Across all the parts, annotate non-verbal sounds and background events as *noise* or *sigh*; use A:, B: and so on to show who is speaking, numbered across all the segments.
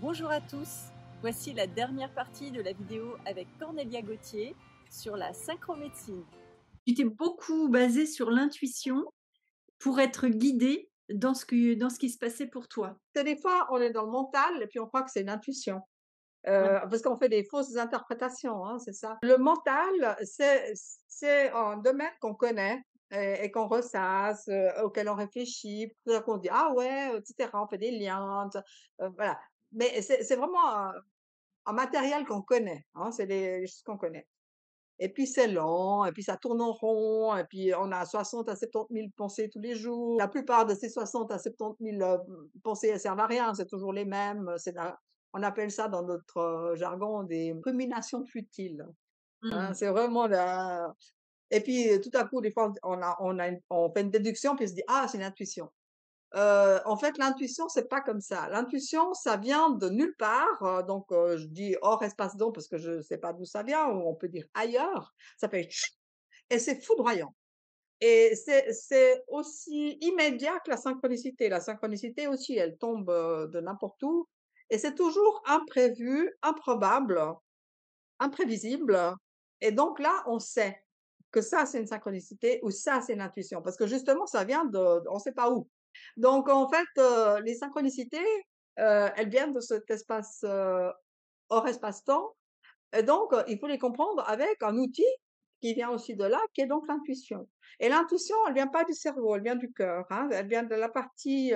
A: Bonjour à tous, voici la dernière partie de la vidéo avec Cornelia Gauthier sur la synchromédecine. Tu t'es beaucoup basée sur l'intuition
B: pour être guidée dans
A: ce, dans ce qui se passait pour toi. Des fois, on est dans
B: le mental et puis on croit que c'est l'intuition. Euh, parce qu'on fait des fausses interprétations, hein, c'est ça. Le mental, c'est un domaine qu'on connaît et, qu'on ressasse, euh, auquel on réfléchit, qu'on dit ah ouais, etc. On fait des liens, euh, voilà mais c'est vraiment un, matériel qu'on connaît, hein, c'est les, choses qu'on connaît. Et puis c'est lent, et puis ça tourne en rond, et puis on a 60 à 70 000 pensées tous les jours. La plupart de ces 60 à 70 000 euh, pensées, elles servent à rien, c'est toujours les mêmes. Euh, c'est on appelle ça dans notre euh, jargon des ruminations futiles. Hein, mmh. c'est vraiment la... Et puis tout à coup, des fois, on, a, on, on fait une déduction, puis on se dit, ah, c'est une intuition. Euh, en fait, l'intuition, c'est pas comme ça. L'intuition, ça vient de nulle part. Euh, donc, euh, je dis hors espace don parce que je sais pas d'où ça vient, ou on peut dire ailleurs. Ça fait et c'est foudroyant. Et c'est aussi immédiat que la synchronicité. La synchronicité aussi, elle tombe de n'importe où. Et c'est toujours imprévu, improbable, imprévisible. Et donc là, on sait que ça, c'est une synchronicité ou ça, c'est une intuition. Parce que justement, ça vient de, on sait pas où. Donc, en fait, euh, les synchronicités, euh, elles viennent de cet espace euh, hors espace-temps. Et donc, il faut les comprendre avec un outil qui vient aussi de là, qui est donc l'intuition. Et l'intuition, elle vient pas du cerveau, elle vient du cœur. Hein. elle vient de la partie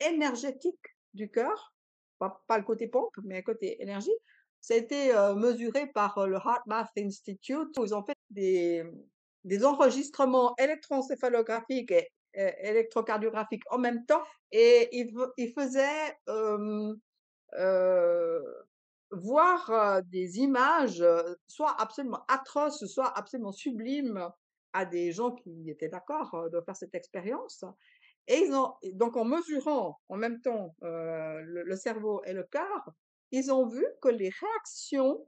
B: énergétique du cœur, pas, le côté pompe, mais le côté énergie. Ça a été mesuré par le HeartMath Institute, où ils ont fait des, des enregistrements électroencéphalographiques et électrocardiographique en même temps et il, faisaient faisait voir des images soit absolument atroces, soit absolument sublimes à des gens qui étaient d'accord de faire cette expérience. Et donc en mesurant en même temps le, le, cerveau et le cœur, ils ont vu que les réactions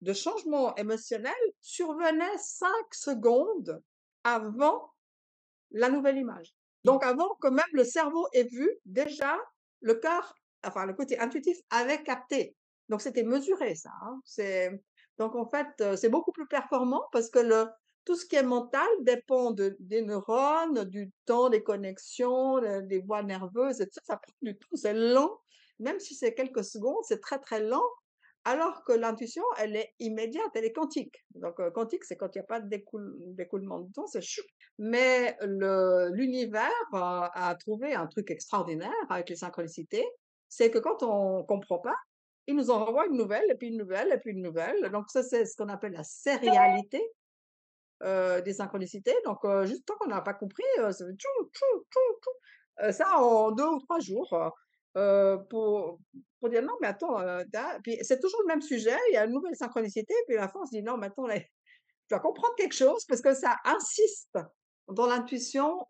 B: de changement émotionnel survenaient cinq secondes avant la nouvelle image. Mmh. Donc avant que même le cerveau ait vu, déjà le corps, enfin le côté intuitif avait capté. Donc c'était mesuré ça. Hein. donc en fait euh, c'est beaucoup plus performant parce que tout ce qui est mental dépend des neurones, du temps, des connexions, des voies nerveuses, et Ça prend du temps, c'est lent. Même si c'est quelques secondes, c'est très très lent. Alors que l'intuition, elle est immédiate, elle est quantique. Donc, euh, quantique, c'est quand il n'y a pas de découlement de temps, c'est chou. Mais l'univers euh, a trouvé un truc extraordinaire avec les synchronicités, c'est que quand on comprend pas, il nous en une nouvelle, et puis une nouvelle, et puis une nouvelle. Donc, ça, c'est ce qu'on appelle la sérialité euh, des synchronicités. Donc, juste tant qu'on n'a pas compris, ça fait ça en deux ou trois jours pour, dire non, mais attends, c'est toujours le même sujet, il y a une nouvelle synchronicité, puis la fin, se dit non, mais attends, tu vas comprendre quelque chose parce que ça insiste dans l'intuition.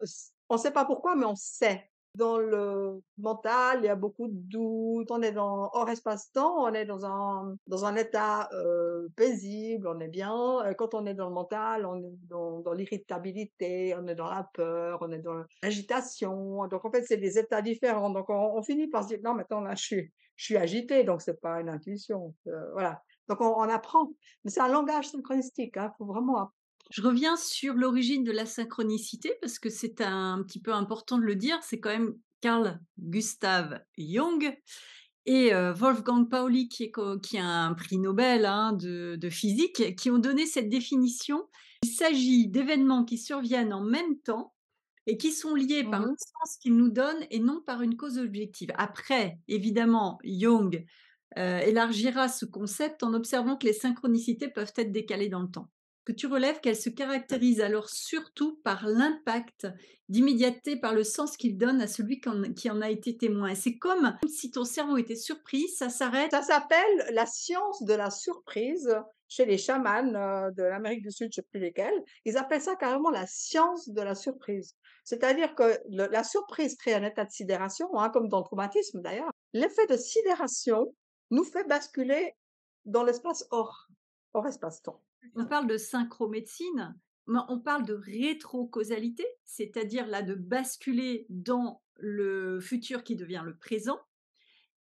B: On ne sait pas pourquoi, mais on sait dans le mental, il y a beaucoup de doutes, on est dans hors espace-temps, on est dans un, dans un état euh, paisible, on est bien. Euh, quand on est dans le mental, on est dans, l'irritabilité, on est dans la peur, on est dans l'agitation. Donc en fait, c'est des états différents. Donc on, finit par se dire, non, maintenant là, je suis, je suis agité, donc c'est pas une intuition. Euh, voilà. Donc on, apprend, mais c'est un langage synchronistique. Il hein. faut vraiment
A: je reviens sur l'origine de la synchronicité parce que c'est un, petit peu important de le dire. C'est quand même Carl Gustav Jung et euh, Wolfgang Pauli, qui, est, a un prix Nobel hein, de, physique, qui ont donné cette définition. Il s'agit d'événements qui surviennent en même temps et qui sont liés par mmh le sens qu'ils nous donnent et non par une cause objective. Après, évidemment, Jung euh, élargira ce concept en observant que les synchronicités peuvent être décalées dans le temps que tu relèves qu'elle se caractérise alors surtout par l'impact d'immédiateté, par le sens qu'il donne à celui qui en a été témoin. C'est comme si ton cerveau était surpris,
B: ça s'arrête. Ça s'appelle la science de la surprise chez les chamans euh, de l'Amérique du Sud, je ne sais plus lesquels. Ils appellent ça carrément la science de la surprise. C'est-à-dire que la surprise crée un état de sidération, hein, comme dans le traumatisme d'ailleurs. L'effet de sidération nous fait basculer dans l'espace hors, hors espace-temps. On
A: parle de synchromédecine, mais on parle de rétro causalité, c'est-à-dire là de basculer dans le futur qui devient le présent.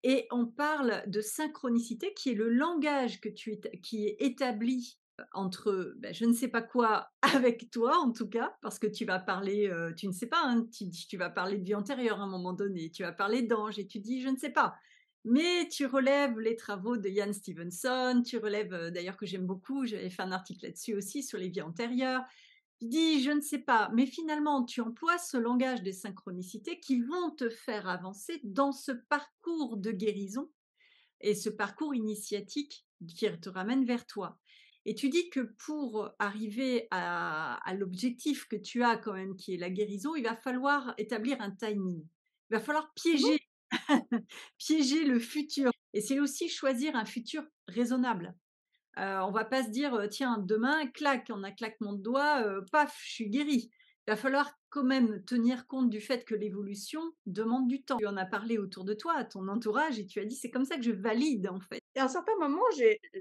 A: Et on parle de synchronicité qui est le langage que qui est établi euh, entre ben, je ne sais pas quoi *laughs* avec toi en tout cas parce que tu vas parler euh, tu ne sais pas hein, tu, tu vas parler de vie antérieure à un moment donné tu vas parler d'ange et tu dis je ne sais pas mais tu relèves les travaux de Ian Stevenson, tu relèves euh, d'ailleurs que j'aime beaucoup, j'avais fait un article là-dessus aussi sur les vies antérieures. Tu dis, je ne sais pas, mais finalement, tu emploies ce langage des synchronicités qui vont te faire avancer dans ce parcours de guérison et ce parcours initiatique qui te ramène vers toi. Et tu dis que pour arriver à, à l'objectif que tu as quand même, qui est la guérison, il va falloir établir un timing. Il va falloir piéger *laughs* piéger le futur. Et c'est aussi choisir un futur raisonnable. Euh, on va pas se dire tiens demain claque, on a claquement mon doigt, paf, je suis guéri. Il va falloir quand même tenir compte du fait que l'évolution demande du temps. Tu en as parlé autour de toi, à ton entourage, et tu as dit c'est comme
B: ça que je valide en fait. Et à un certain moment,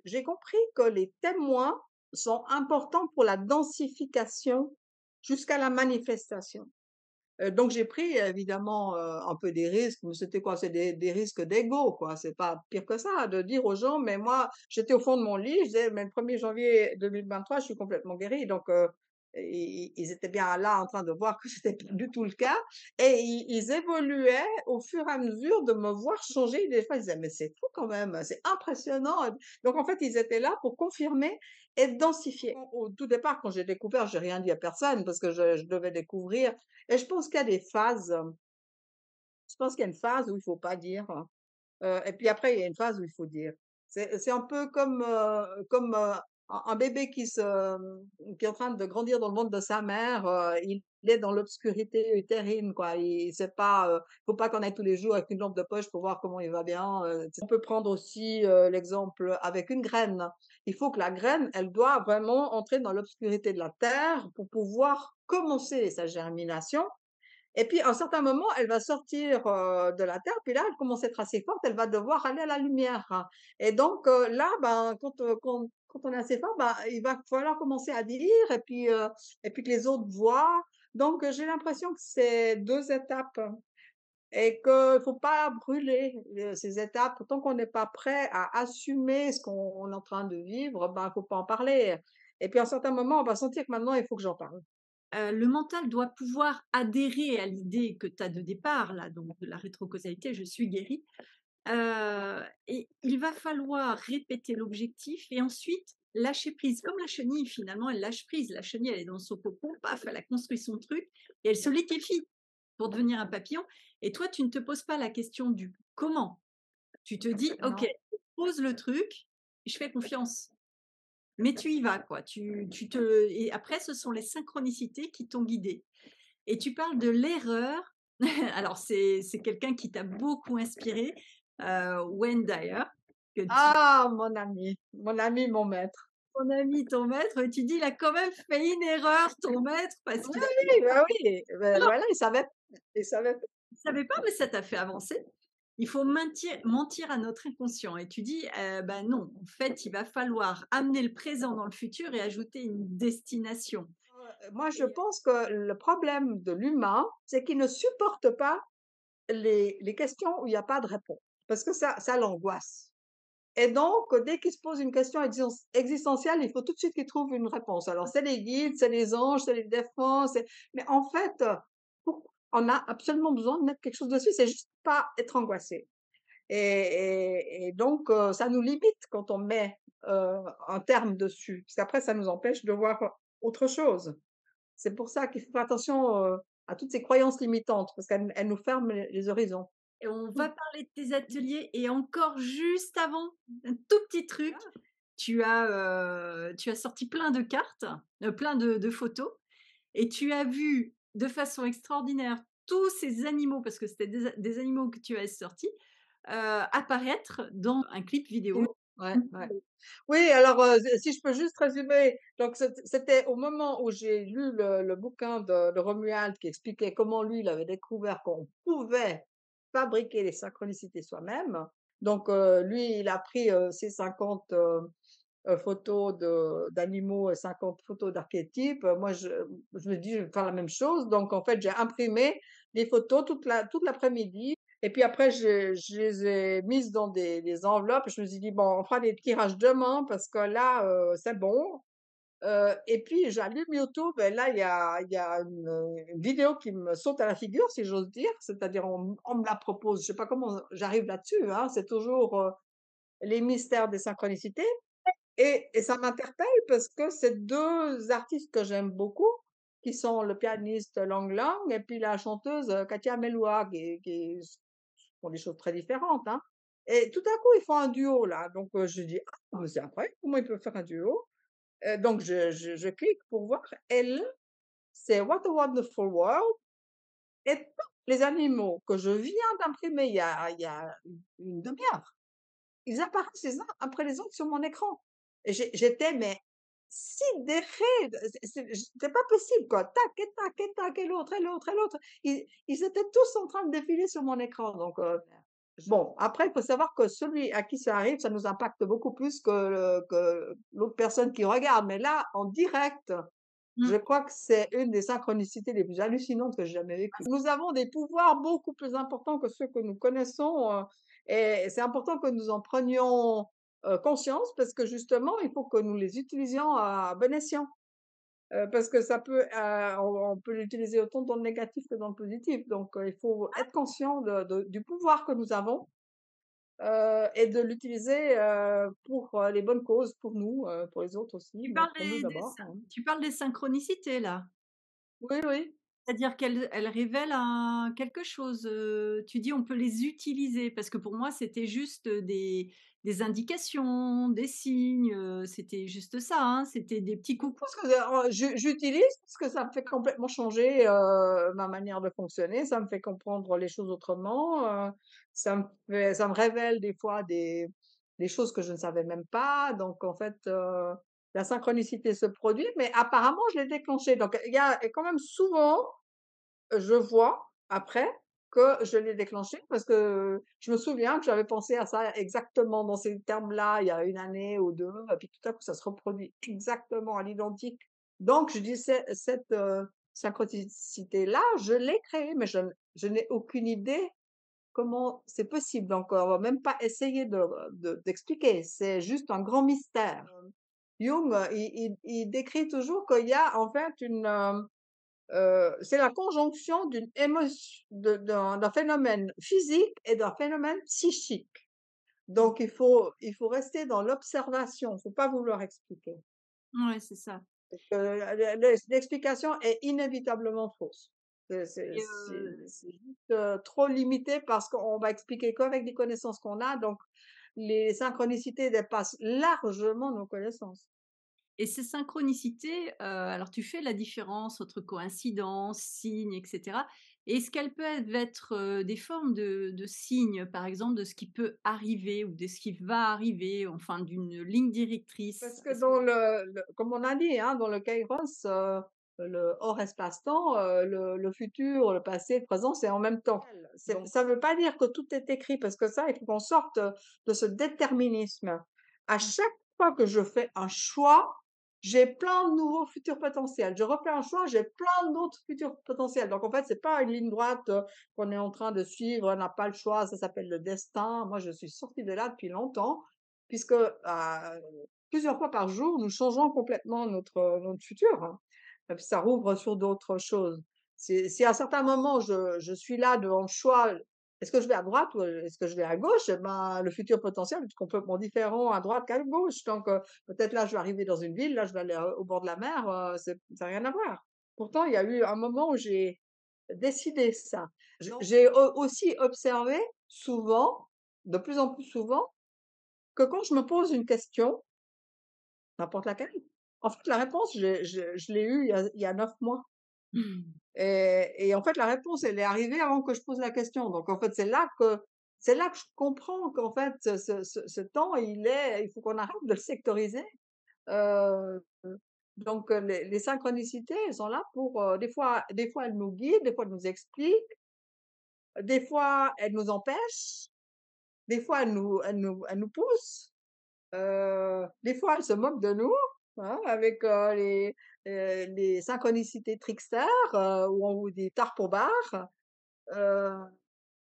B: j'ai compris que les témoins sont importants pour la densification jusqu'à la manifestation donc j'ai pris évidemment un peu des risques, mais c'était quoi C'est des, risques d'ego, quoi. C'est pas pire que ça de dire aux gens, mais moi j'étais au fond de mon lit, je disais, mais le 1er janvier 2023, je suis complètement guérie. Donc ils, étaient bien là en train de voir que *laughs* c'était pas du tout le cas, et ils, évoluaient au fur et à mesure de me voir changer. Des fois ils disaient, mais c'est tout quand même, c'est impressionnant. Donc en fait ils étaient là pour confirmer et densifié. Au tout départ, quand j'ai découvert, j'ai rien dit à personne parce que je, devais découvrir. Et je pense qu'il y a des phases. Euh, je pense qu'il y a une phase où il faut pas dire. Euh, et puis après, il y a une phase où il faut dire. C'est un peu comme, euh, comme un bébé qui, se, qui est en train de grandir dans le monde de sa mère, euh, il est dans l'obscurité utérine, quoi. Il sait pas, euh, faut pas qu'on aille tous les jours avec une lampe de poche pour voir comment il va bien. Euh, on peut prendre aussi l'exemple avec une graine. Il faut que la graine, elle doit vraiment entrer dans l'obscurité de la terre pour pouvoir commencer sa germination. Et puis, à un certain moment, elle va sortir de la terre, puis là, elle commence à être assez forte, elle va devoir aller à la lumière. Et donc, là, ben, quand, quand quand on est assez fort, bah, il va falloir commencer à dire et puis, euh, et puis que les autres voient. Donc, j'ai l'impression que c'est deux étapes et qu'il ne faut pas brûler euh, ces étapes. Tant qu'on n'est pas prêt à assumer ce qu'on est en train de vivre, il bah, ne faut pas en parler. Et puis, à un certain moment, on va sentir que maintenant, il faut que j'en parle. Euh, le mental doit pouvoir adhérer à
A: l'idée que tu as de départ, là, donc de la rétrocausalité, je suis guérie et il va falloir répéter l'objectif et ensuite lâcher prise. Comme la chenille, finalement, elle lâche prise. La chenille, elle est dans son cocon, paf, elle a construit son truc et elle se liquéfie pour devenir un papillon. Et toi, tu ne te poses pas la question du comment. Tu te dis, OK, pose le truc, je fais confiance. Mais tu y vas, quoi. tu te... Et après, ce sont les synchronicités qui t'ont guidé. Et tu parles de l'erreur *laughs* alors, c'est quelqu'un qui t'a beaucoup inspiré euh, Dyer
B: Que Ah, mon ami, mon ami, mon maître. mon ami, ton maître, tu dis, il a quand même fait une erreur, ton maître, parce que. Oui, oui, bah bah voilà, il savait,
A: il savait. savait pas, mais ça t'a fait avancer. Il faut mentir, mentir à notre inconscient. Et tu dis, «Euh, ben non, en fait, il va falloir amener le présent dans le futur et ajouter
B: une destination. Moi, je pense que le problème de l'humain, c'est qu'il ne supporte pas les, les questions où il n'y a pas de réponse parce que ça, ça l'angoisse. Et donc, dès qu'il se pose une question existentielle, il faut tout de suite qu'il trouve une réponse. Alors, c'est les guides, c'est les anges, c'est les défenses. Mais en fait, euh, on a absolument besoin de mettre quelque chose dessus. C'est juste pas être angoissé. Et, donc, euh, ça nous limite quand on met euh, un terme dessus, parce qu'après, ça nous empêche de voir autre chose. C'est pour ça qu'il faut faire attention à toutes ces croyances limitantes, parce qu'elles nous ferment les horizons
A: on va mmh. parler de tes mmh. ateliers. Et encore juste avant, un tout petit truc, ah. tu as, tu as sorti plein de cartes, plein de, photos. Et tu as vu de façon extraordinaire tous ces animaux, parce que c'était des, animaux que tu as sortis, apparaître
B: dans un clip mmh. vidéo. Oui, alors si je peux juste résumer, donc c'était au moment où j'ai lu le, bouquin de, de, Romuald qui expliquait comment lui il avait découvert qu'on pouvait fabriquer les synchronicités soi-même. Donc euh, lui, il a pris euh, ses 50 euh, photos d'animaux et 50 photos d'archétypes. Moi, je, je, me dis, je vais faire la même chose. Donc en fait, j'ai imprimé les photos toute la l'après-midi. Et puis après, je, je, les ai mises dans des, des, enveloppes. Je me suis dit, bon, on fera des tirages demain parce que là, c'est bon. Euh, et puis j'allume YouTube et là il y a, une, vidéo qui me saute à la figure si j'ose dire, c'est-à-dire on, me la propose, je sais pas comment j'arrive là-dessus, hein. c'est toujours euh, les mystères des synchronicités et, ça m'interpelle parce que c'est deux artistes que j'aime beaucoup qui sont le pianiste Lang Lang et puis la chanteuse euh, Katia Meloua qui, font des choses très différentes hein. Et tout à coup, ils font un duo là. Donc je dis ah, c'est incroyable comment ils peuvent faire un duo. Euh, donc, je, je, clique pour voir. Elle, c'est What a Wonderful World. Et les animaux que je viens d'imprimer il y a, il y a une demi-heure, ils apparaissent les uns après les autres sur mon écran. J'étais, mais sidérée. C'était pas possible, quoi. Tac, et tac, et tac, et l'autre, et l'autre, et l'autre. Ils, étaient tous en train de défiler sur mon écran. Donc, euh, Bon, après, il faut savoir que celui à qui ça arrive, ça nous impacte beaucoup plus que, l'autre personne qui regarde. Mais là, en direct, mmh. je crois que c'est une des synchronicités les plus hallucinantes que j'ai jamais vécues. Nous avons des pouvoirs beaucoup plus importants que ceux que nous connaissons. Euh, et c'est important que nous en prenions euh, conscience parce que justement, il faut que nous les utilisions à bon escient parce que ça peut, on, peut l'utiliser autant dans le négatif que dans le positif. Donc, il faut ah être conscient de, du pouvoir que nous avons et de l'utiliser pour les bonnes causes, pour nous, pour les autres aussi. Hein. tu parles des synchronicités là. Oui, oui.
A: C'est-à-dire qu'elles révèle révèlent quelque chose. Euh, tu dis on peut les utiliser parce que pour moi c'était juste des, indications, des signes. Euh, c'était juste ça. Hein, c'était des petits coups.
B: Euh, j'utilise parce que ça me fait complètement changer ma manière de fonctionner. Ça me fait comprendre les choses autrement. ça, me ça me révèle des fois des, choses que je ne savais même pas. Donc en fait. la synchronicité se produit, mais apparemment, je l'ai déclenchée. Donc, il y a quand même souvent je vois après que je l'ai déclenché parce que je me souviens que j'avais pensé à ça exactement dans ces termes-là il y a une année ou deux, et puis tout à coup ça se reproduit exactement à l'identique. Donc je dis cette, euh, cette là je l'ai créée, mais je, n'ai aucune idée comment c'est possible encore, on va même pas essayer d'expliquer, de, d'expliquer c'est juste un grand mystère. Jung, il décrit toujours qu'il y a en fait une, euh, euh, c'est la conjonction d'une émotion, d'un phénomène physique et d'un phénomène psychique. Donc, il faut, il faut rester dans l'observation, il ne faut pas vouloir expliquer. Oui, c'est ça. Euh, l'explication est inévitablement fausse. C'est euh, trop limité parce qu'on va expliquer qu'avec les connaissances qu'on a. Donc, les synchronicités dépassent largement nos connaissances. Et ces synchronicités,
A: euh, alors tu fais la différence entre coïncidence, signe, etc. Est-ce qu'elles peuvent être euh, des formes de, signes, par exemple, de ce qui peut arriver ou de ce qui va arriver, enfin, d'une ligne directrice Parce
B: que dans le, comme on a dit, hein, dans le kairos, euh, le hors espace-temps, le, futur, le passé, le présent, c'est en même temps. ça ne veut pas dire que tout est écrit, parce que ça, il faut qu'on sorte de ce déterminisme. À mmh. chaque fois que je fais un choix, j'ai plein de nouveaux futurs potentiels. Je refais un choix, j'ai plein d'autres futurs potentiels. Donc en fait, c'est pas une ligne droite euh, qu'on est en train de suivre, on n'a pas le choix, ça s'appelle le destin. Moi, je suis sortie de là depuis longtemps, puisque euh, plusieurs fois par jour, nous changeons complètement notre, notre futur. Hein. Euh, ça rouvre sur d'autres choses. Si, à certains moments, je, je suis là devant le choix, est-ce que je vais à droite ou euh, est-ce que je vais à gauche ben, Le futur potentiel est complètement différent à droite qu'à gauche. Donc, euh, peut-être là, je vais arriver dans une ville, là, je vais aller euh, au bord de la mer, ça n'a rien à voir. Pourtant, il y a eu un moment où j'ai décidé ça. J'ai aussi observé souvent, de plus en plus souvent, que quand je me pose une question, n'importe laquelle, en fait, la réponse, je, l'ai eue il y a neuf mois. Mmh. Et, en fait, la réponse, elle est arrivée avant que je pose la question. Donc, en fait, c'est là que c'est là que je comprends qu'en fait, ce, temps, il est, il faut qu'on arrête de le sectoriser. Euh, donc, les, synchronicités, elles sont là pour euh, des fois, des fois, elles nous guident, des fois, elles nous expliquent, des fois, elles nous empêchent, des fois, elles nous, nous, nous poussent. Euh, des fois, elles se moquent de nous. Hein, avec les, euh, les synchronicités trickster euh, ou des on vous euh,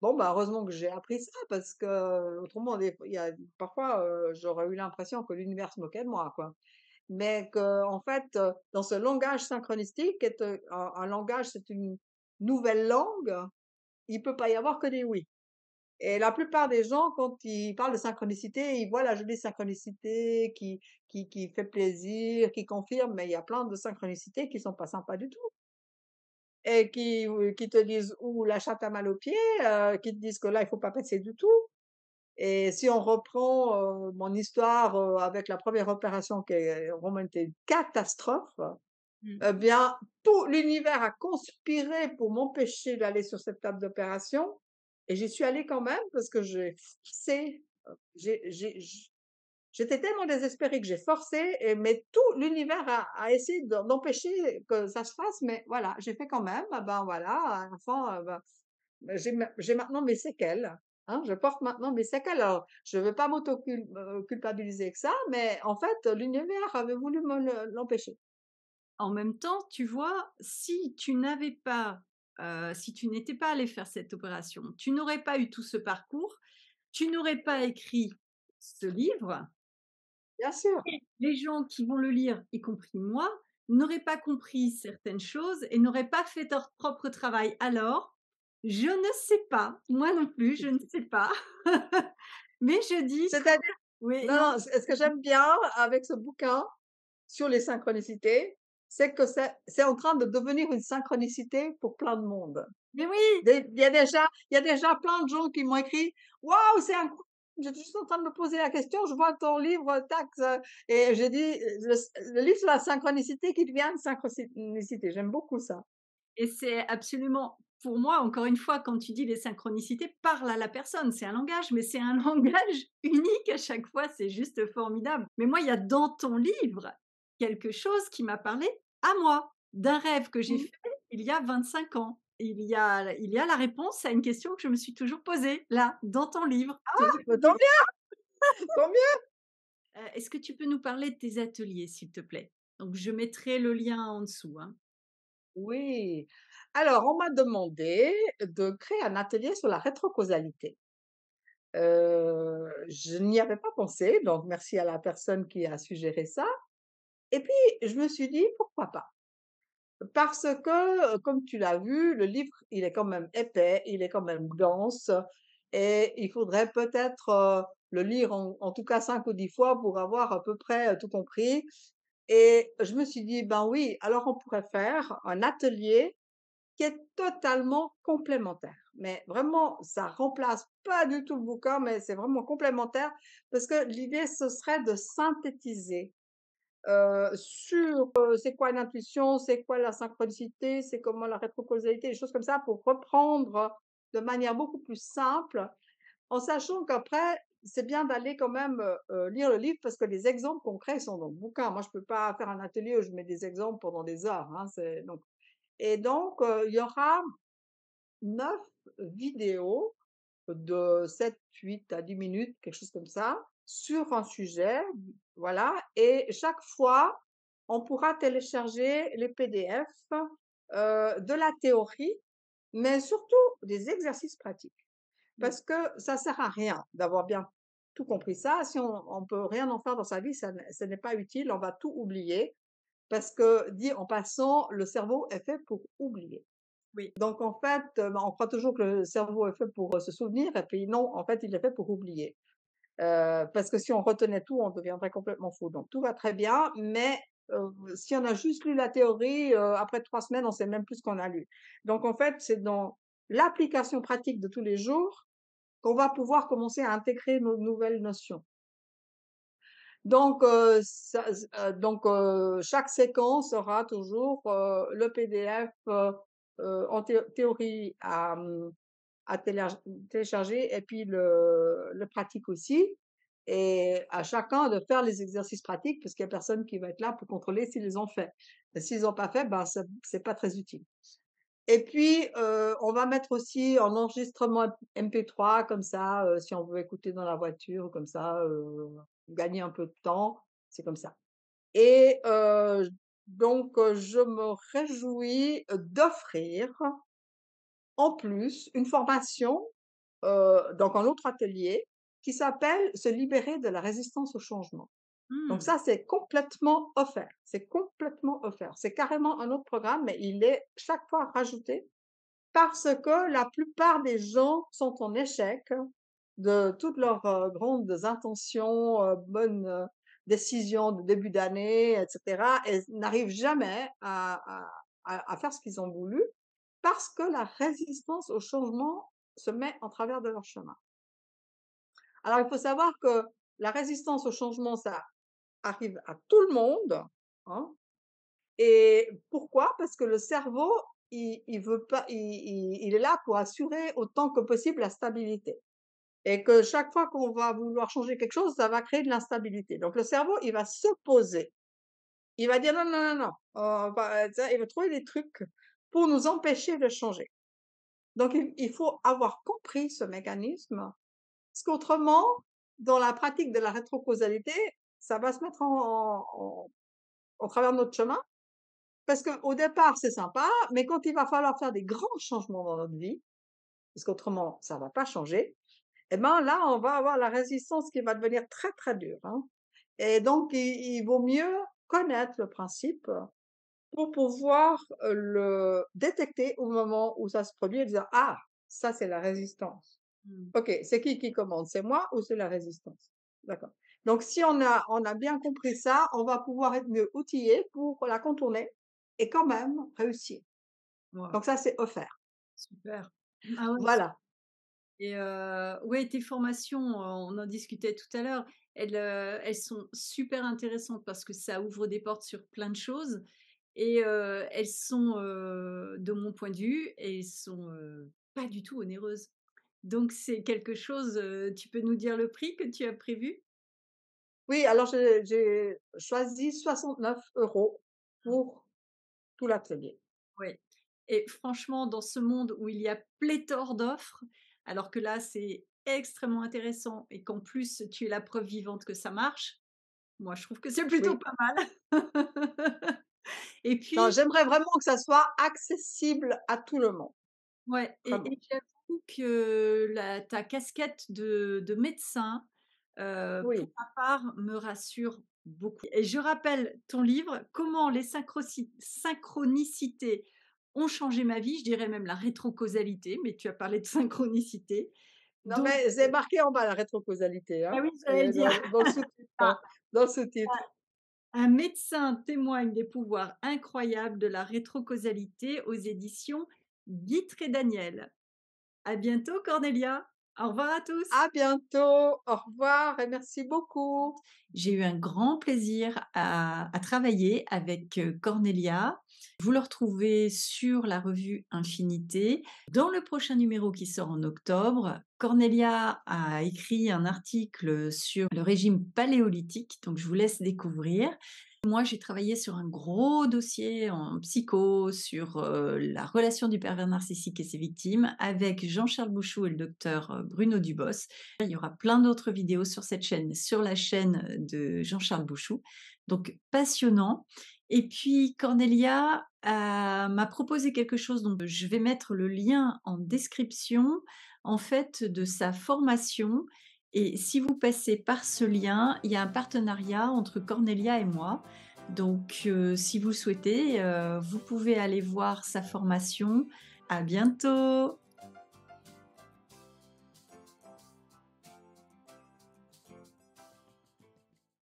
B: bon, bah heureusement que j'ai appris ça parce que autrement, il y a, parfois, j'aurais eu l'impression que l'univers se moquait de moi, quoi. Mais que, en fait, dans ce langage synchronistique, est un, un langage, c'est une nouvelle langue, il peut pas y avoir que des oui. Et la plupart des gens, quand ils parlent de synchronicité, ils voient la jolie synchronicité qui, qui, qui fait plaisir, qui confirme, mais il y a plein de synchronicités qui sont pas sympas du tout. Et qui, qui te disent, ou la chatte a mal aux pieds, euh, qui te disent que là, il faut pas passer du tout. Et si on reprend euh, mon histoire euh, avec la première opération qui est vraiment une catastrophe, mmh. eh bien, tout l'univers a conspiré pour m'empêcher d'aller sur cette table d'opération. Et j'y suis allée quand même parce que euh, j'ai forcé. J'étais tellement désespérée que j'ai forcé, et, mais tout l'univers a, essayé d'empêcher que ça se fasse, mais voilà, j'ai fait quand même. Ah ben voilà, enfant, euh, ben, j'ai maintenant mes séquelles. Hein, je porte maintenant mes séquelles. Alors, je ne veux pas m'auto-culpabiliser euh, que ça, mais en fait, l'univers avait voulu me l'empêcher. En même temps, tu vois, si tu n'avais pas euh, si tu n'étais
A: pas allé faire cette opération. Tu n'aurais pas eu tout ce parcours, tu n'aurais pas écrit ce livre. Bien sûr. les gens qui vont le lire, y compris moi, n'auraient pas compris certaines choses et n'auraient pas fait leur propre travail. Alors,
B: je ne sais pas, moi non plus, je ne *laughs* sais pas. *laughs* Mais je dis. C'est-à-dire. Oui. Non, non, ce que j'aime bien avec ce bouquin sur les synchronicités, c'est que c'est en train de devenir une synchronicité pour plein de monde. Mais oui. Il y a déjà, il y a déjà plein de gens qui m'ont écrit, waouh, c'est incroyable. J'étais juste en train de me poser la question, je vois ton livre, taxe, et j'ai dit, le, le, livre sur la synchronicité qui devient une synchronicité. J'aime beaucoup ça. Et c'est absolument, pour moi,
A: encore une fois, quand tu dis les synchronicités, parle à la personne. C'est un langage, mais c'est un *laughs* langage unique à chaque fois. C'est juste formidable. Mais moi, il y a dans ton livre quelque chose qui m'a parlé à moi d'un rêve que j'ai mmh. fait il y a 25 ans il y, a, il y a la réponse à une question que je me suis toujours posée, là, dans ton livre. Ah, bah, tant bien euh, Est-ce que tu peux nous parler de tes ateliers, s'il te plaît Donc, je mettrai
B: le lien en dessous. Hein. Oui. Alors, on m'a demandé de créer un atelier sur la rétrocausalité. Euh, je n'y avais pas pensé, donc merci à la personne qui a suggéré ça. Et puis, je me suis dit, pourquoi pas Parce que, comme tu l'as vu, le livre, il est quand même épais, il est quand même dense, et il faudrait peut-être euh, le lire en, en, tout cas cinq ou dix fois pour avoir à peu près euh, tout compris. Et je me suis dit, ben oui, alors on pourrait faire un atelier qui est totalement complémentaire. Mais vraiment, ça remplace pas du tout le bouquin, mais c'est vraiment complémentaire parce que l'idée, ce serait de synthétiser euh, sur euh, c'est quoi l'intuition, c'est quoi la synchronicité, c'est comment la rétrocausalité, des choses comme ça, pour reprendre de manière beaucoup plus simple, en sachant qu'après, c'est bien d'aller quand même euh, lire le livre parce que les exemples concrets sont dans le bouquin. Moi, je ne peux pas faire un atelier où je mets des exemples pendant des heures. Hein, donc... Et donc, il y aura neuf vidéos de 7, 8 à 10 minutes, quelque chose comme ça, sur un sujet voilà. Et chaque fois, on pourra télécharger les PDF euh, de la théorie, mais surtout des exercices pratiques. Mmh. Parce que ça sert à rien d'avoir bien tout compris ça. Si on ne peut rien en faire dans sa vie, ce n'est pas utile. On va tout oublier. Parce que, dit en passant, le cerveau est fait pour oublier. Oui. Donc, en fait, euh, on croit toujours que le cerveau est fait pour euh, se souvenir. Et puis, non, en fait, il est fait pour oublier. Euh, parce que si on retenait tout, on deviendrait complètement fou. Donc tout va très bien, mais euh, si on a juste lu la théorie, euh, après trois semaines, on sait même plus ce qu'on a lu. Donc en fait, c'est dans l'application pratique de tous les jours qu'on va pouvoir commencer à intégrer nos nouvelles notions. Donc, donc chaque séquence aura toujours le PDF en théorie à, hum, à télécharger et puis le, pratique aussi. Et à chacun de faire les exercices pratiques parce qu'il n'y a personne qui va être là pour contrôler s'ils ont fait. S'ils n'ont pas fait, ben, ce c'est pas très utile. Et puis, euh, on va mettre aussi en enregistrement MP3, comme ça, euh, si on veut écouter dans la voiture, comme ça, euh, gagner un peu de temps, c'est comme ça. Et donc, je me réjouis d'offrir en plus une formation, donc un autre atelier, qui s'appelle Se libérer de la résistance au changement. Donc mmh. ça, c'est complètement offert. C'est complètement offert. C'est carrément un autre programme, mais il est chaque fois rajouté parce que la plupart des gens sont en échec de toutes leurs grandes intentions, bonnes décisions de début d'année, etc. Et n'arrivent jamais à, faire ce qu'ils ont voulu parce que la résistance au changement se met en travers de leur chemin. Alors il faut savoir que la résistance au changement, ça arrive à tout le monde. Hein, et pourquoi Parce que le cerveau, il, veut pas, il, est là pour assurer autant que possible la stabilité. Et que chaque fois qu'on va vouloir changer quelque chose, ça va créer de l'instabilité. Donc le cerveau, il va s'opposer. Il va dire non, non, non, non. il va trouver des trucs pour nous empêcher de changer. Donc, il faut avoir compris ce mécanisme, parce qu'autrement, dans la pratique de la rétrocausalité, ça va se mettre en, travers de notre chemin, parce qu'au départ, c'est sympa, mais quand il va falloir faire des grands changements dans notre vie, parce qu'autrement, ça ne va pas changer, eh ben là, on va avoir la résistance qui va devenir très, très dure. Hein. Et donc, il vaut mieux connaître le principe pour pouvoir le détecter au moment où ça se produit et dire ah ça c'est la résistance. Mmh. Ok, c'est qui qui commande, c'est moi ou c'est la résistance. D'accord. Donc si on a on a bien compris ça, on va pouvoir être mieux outillé pour la contourner et quand même réussir. Donc ça c'est offert. Super. Ah voilà.
A: Et euh, oui, tes formations, on en discutait tout à l'heure, elles, elles, sont super intéressantes parce que ça ouvre des portes sur plein de choses. Et elles sont, de mon point de vue, elles sont pas du tout onéreuses. Donc c'est quelque chose, tu peux nous dire le prix que tu as prévu
B: Oui, alors j'ai choisi 69 euros ah. pour tout l'atelier.
A: Oui, et franchement, dans ce monde où il y a pléthore d'offres, alors que là c'est extrêmement intéressant et qu'en plus tu es la preuve vivante que ça marche, moi je trouve que c'est plutôt pas mal. *laughs* J'aimerais
B: vraiment que ça soit accessible à tout le monde. Ouais, et,
A: j'avoue que ta casquette de, médecin, euh, pour ma part, me rassure beaucoup. Et je rappelle ton livre, Comment les synchronicités ont changé ma vie, je dirais même la rétrocausalité, mais
B: tu as parlé de synchronicité. Non, mais c'est marqué en bas la rétrocausalité. ah hein, oui, j'allais dire. Dans, ce titre dans le *laughs* ah, titre hein, un médecin témoigne des pouvoirs
A: incroyables de la rétrocausalité aux éditions Guitre et Daniel. À bientôt, Cornelia. Au revoir à tous. À bientôt. Au revoir et merci beaucoup. J'ai eu un grand plaisir à, à travailler avec euh, Cornelia vous le retrouvez sur la revue Infinité. Dans le prochain numéro qui sort en octobre, Cornelia a écrit un article sur le régime paléolithique, donc je vous laisse découvrir. Moi, j'ai travaillé sur un gros dossier en psycho sur euh, la relation du pervers narcissique et ses victimes avec Jean-Charles Bouchou et le docteur Bruno Dubos. Il y aura plein d'autres vidéos sur cette chaîne, sur la chaîne de Jean-Charles Bouchou. Donc passionnant. Et puis Cornelia euh, m'a proposé quelque chose, dont euh, je vais mettre le lien en description, en fait, de sa formation. Et si vous passez par ce lien, il y a un partenariat entre Cornelia et moi. Donc, euh, si vous souhaitez, vous pouvez aller voir sa formation. À bientôt!